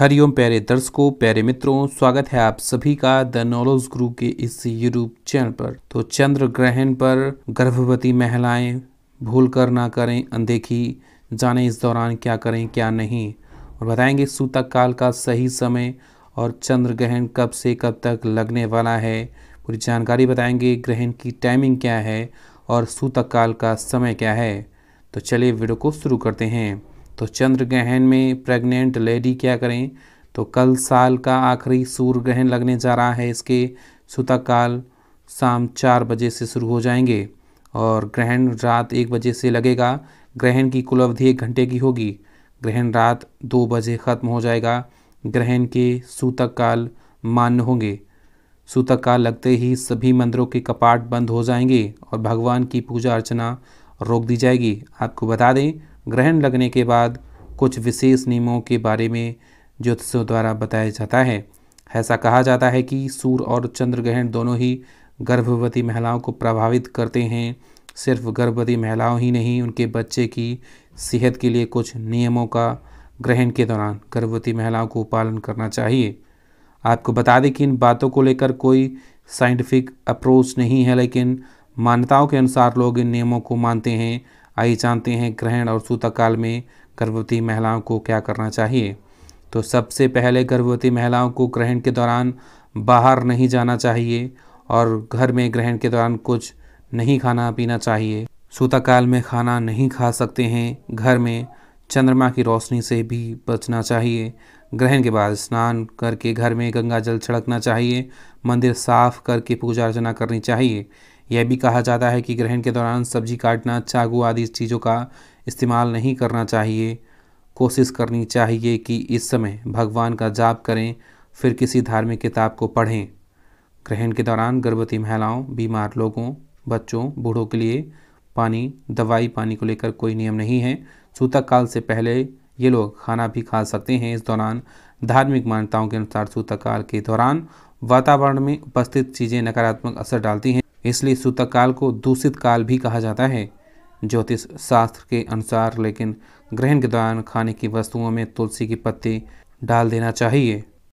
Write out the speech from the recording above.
हरिओम प्यारे दर्शकों प्यारे मित्रों स्वागत है आप सभी का द नॉलेज गुरु के इस यूट्यूब चैनल पर तो चंद्र ग्रहण पर गर्भवती महिलाएं भूल कर ना करें अनदेखी जाने इस दौरान क्या करें क्या नहीं और बताएंगे सूतक काल का सही समय और चंद्र ग्रहण कब से कब तक लगने वाला है पूरी जानकारी बताएंगे ग्रहण की टाइमिंग क्या है और सूतक काल का समय क्या है तो चलिए वीडियो को शुरू करते हैं तो चंद्र ग्रहण में प्रेग्नेंट लेडी क्या करें तो कल साल का आखिरी सूर्य ग्रहण लगने जा रहा है इसके काल शाम चार बजे से शुरू हो जाएंगे और ग्रहण रात एक बजे से लगेगा ग्रहण की कुल अवधि एक घंटे की होगी ग्रहण रात दो बजे ख़त्म हो जाएगा ग्रहण के सूतक काल मान्य होंगे सूतक काल लगते ही सभी मंदिरों के कपाट बंद हो जाएंगे और भगवान की पूजा अर्चना रोक दी जाएगी आपको बता दें ग्रहण लगने के बाद कुछ विशेष नियमों के बारे में ज्योतिषों द्वारा बताया जाता है ऐसा कहा जाता है कि सूर्य और चंद्र ग्रहण दोनों ही गर्भवती महिलाओं को प्रभावित करते हैं सिर्फ गर्भवती महिलाओं ही नहीं उनके बच्चे की सेहत के लिए कुछ नियमों का ग्रहण के दौरान गर्भवती महिलाओं को पालन करना चाहिए आपको बता दें कि इन बातों को लेकर कोई साइंटिफिक अप्रोच नहीं है लेकिन मान्यताओं के अनुसार लोग इन नियमों को मानते हैं आइए जानते हैं ग्रहण और सूतकाल में गर्भवती महिलाओं को क्या करना चाहिए तो सबसे पहले गर्भवती महिलाओं को ग्रहण के दौरान बाहर नहीं जाना चाहिए और घर में ग्रहण के दौरान कुछ नहीं खाना पीना चाहिए काल में खाना नहीं खा सकते हैं घर में चंद्रमा की रोशनी से भी बचना चाहिए ग्रहण के बाद स्नान करके घर में गंगा जल छिड़कना चाहिए मंदिर साफ करके पूजा अर्चना करनी चाहिए यह भी कहा जाता है कि ग्रहण के दौरान सब्जी काटना चाकू आदि चीज़ों का इस्तेमाल नहीं करना चाहिए कोशिश करनी चाहिए कि इस समय भगवान का जाप करें फिर किसी धार्मिक किताब को पढ़ें ग्रहण के दौरान गर्भवती महिलाओं बीमार लोगों बच्चों बूढ़ों के लिए पानी दवाई पानी को लेकर कोई नियम नहीं है सूतक काल से पहले ये लोग खाना भी खा सकते हैं इस दौरान धार्मिक मान्यताओं के अनुसार सूतक काल के दौरान वातावरण में उपस्थित चीज़ें नकारात्मक असर डालती हैं इसलिए सूतक काल को दूषित काल भी कहा जाता है ज्योतिष शास्त्र के अनुसार लेकिन ग्रहण के दौरान खाने की वस्तुओं में तुलसी की पत्ती डाल देना चाहिए